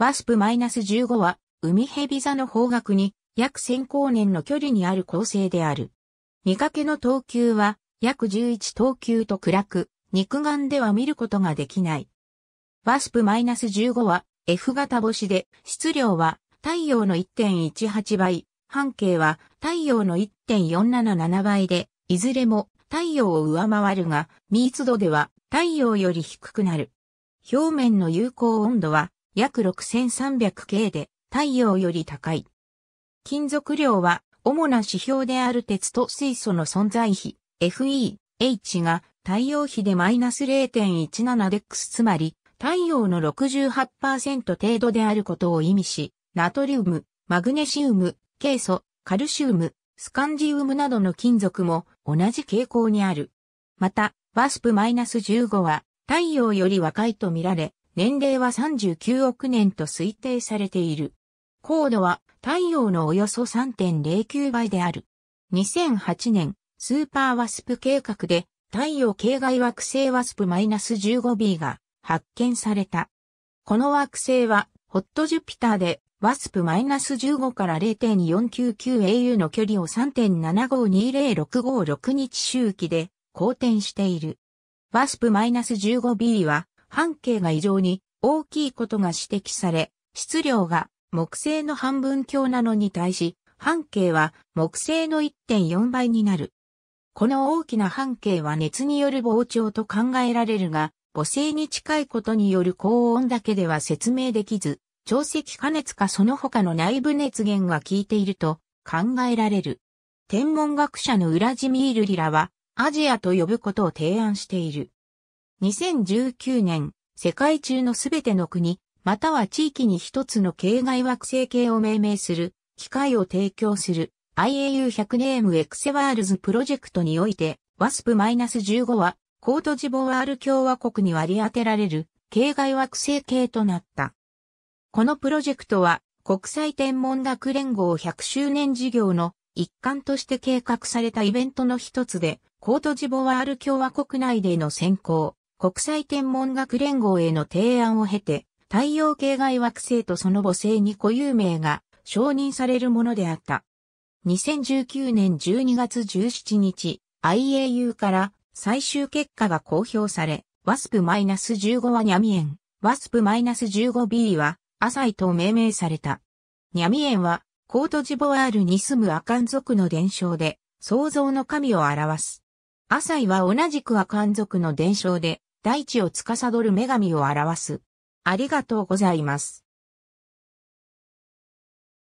ワスプ -15 は、海蛇座の方角に、約1000光年の距離にある構成である。見かけの等級は、約11等級と暗く、肉眼では見ることができない。ワスプ -15 は、F 型星で、質量は、太陽の1.18倍、半径は、太陽の1.477倍で、いずれも、太陽を上回るが、密度では、太陽より低くなる。表面の有効温度は、約 6300K で太陽より高い。金属量は主な指標である鉄と水素の存在比 FE、H が太陽比でマイナス0.17デッ x つまり太陽の68%程度であることを意味し、ナトリウム、マグネシウム、ケイ素、カルシウム、スカンジウムなどの金属も同じ傾向にある。また、ワスプ -15 は太陽より若いとみられ、年齢は39億年と推定されている。高度は太陽のおよそ3.09倍である。2008年、スーパーワスプ計画で太陽系外惑星ワスプ -15b が発見された。この惑星はホットジュピターでワスプ -15 から 0.499au の距離を3.752065 6日周期で公転している。ワスプ -15b は半径が異常に大きいことが指摘され、質量が木星の半分強なのに対し、半径は木星の1.4倍になる。この大きな半径は熱による膨張と考えられるが、母性に近いことによる高温だけでは説明できず、潮汐加熱かその他の内部熱源が効いていると考えられる。天文学者のウラジミール・リラは、アジアと呼ぶことを提案している。2019年、世界中のすべての国、または地域に一つの境外惑星系を命名する、機会を提供する IAU100 ネームエクセワールズプロジェクトにおいて、WASP-15 は、コートジボワール共和国に割り当てられる、境外惑星系となった。このプロジェクトは、国際天文学連合100周年事業の一環として計画されたイベントの一つで、コートジボワール共和国内での選考、国際天文学連合への提案を経て、太陽系外惑星とその母星に固有名が承認されるものであった。2019年12月17日、IAU から最終結果が公表され、WASP-15 はニャミエン、WASP-15B はアサイと命名された。ニャミエンはコートジボワールに住むアカン族の伝承で創造の神を表す。アサイは同じくアカン族の伝承で大地を司る女神を表す。ありがとうございます。